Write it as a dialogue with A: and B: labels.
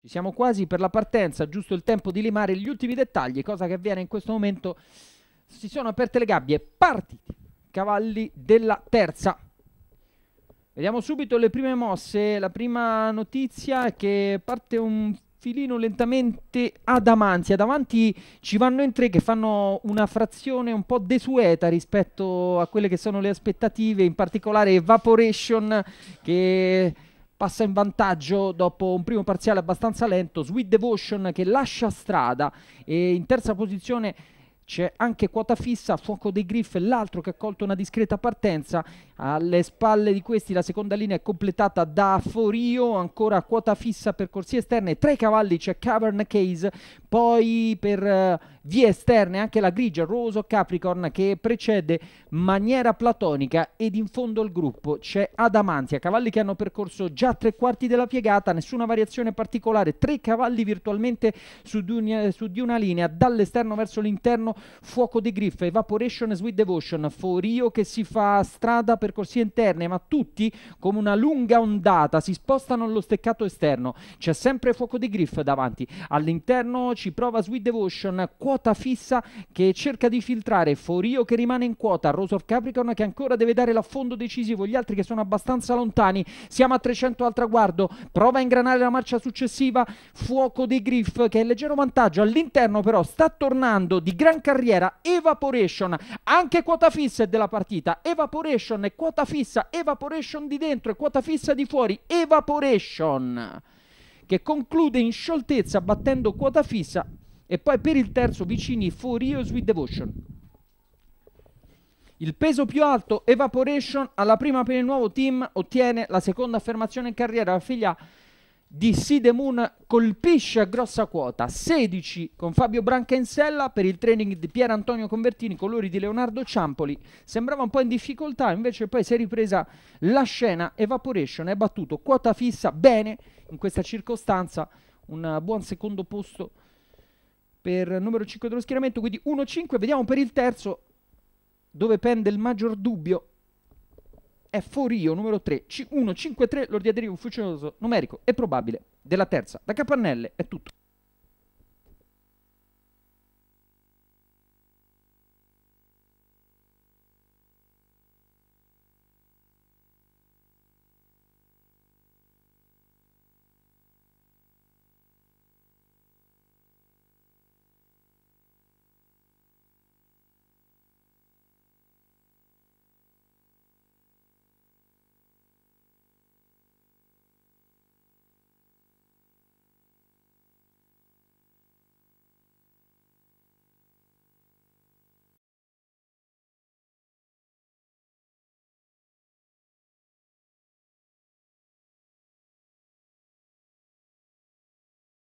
A: Ci siamo quasi per la partenza, giusto il tempo di limare gli ultimi dettagli, cosa che avviene in questo momento. Si sono aperte le gabbie, partiti, cavalli della terza. Vediamo subito le prime mosse. La prima notizia è che parte un filino lentamente ad Amanzia. Davanti ci vanno in tre che fanno una frazione un po' desueta rispetto a quelle che sono le aspettative, in particolare Evaporation che passa in vantaggio dopo un primo parziale abbastanza lento, Sweet Devotion che lascia strada e in terza posizione c'è anche quota fissa, fuoco dei Griff, l'altro che ha colto una discreta partenza. Alle spalle di questi la seconda linea è completata da Forio, ancora quota fissa per corsie esterne. Tra i cavalli c'è Cavern Case, poi per uh, vie esterne anche la grigia Roso Capricorn che precede maniera platonica ed in fondo al gruppo c'è Adamantia, cavalli che hanno percorso già tre quarti della piegata, nessuna variazione particolare, tre cavalli virtualmente su di una, eh, su di una linea, dall'esterno verso l'interno fuoco di griffa, evaporation sweet devotion, Forio che si fa strada per corsie interne, ma tutti come una lunga ondata si spostano allo steccato esterno, c'è sempre fuoco di griffa davanti, all'interno Bonucci prova Sweet Devotion, quota fissa che cerca di filtrare, Forio che rimane in quota, Rose of Capricorn che ancora deve dare l'affondo decisivo, gli altri che sono abbastanza lontani, siamo a 300 al traguardo, prova a ingranare la marcia successiva, Fuoco dei Griff che è in leggero vantaggio, all'interno però sta tornando di gran carriera Evaporation, anche quota fissa della partita, Evaporation e quota fissa, Evaporation di dentro e quota fissa di fuori, Evaporation che conclude in scioltezza battendo quota fissa e poi per il terzo vicini For Years with Devotion. Il peso più alto, Evaporation, alla prima per il nuovo team, ottiene la seconda affermazione in carriera. La figlia di Sidemun colpisce a grossa quota 16 con Fabio Branchensella per il training di Pier Antonio Convertini colori di Leonardo Ciampoli sembrava un po' in difficoltà invece poi si è ripresa la scena Evaporation è battuto quota fissa bene in questa circostanza un buon secondo posto per numero 5 dello schieramento quindi 1-5 vediamo per il terzo dove pende il maggior dubbio è Forio numero 3, C153, lordia deriva fucinoso numerico e probabile della terza. Da Capannelle è tutto.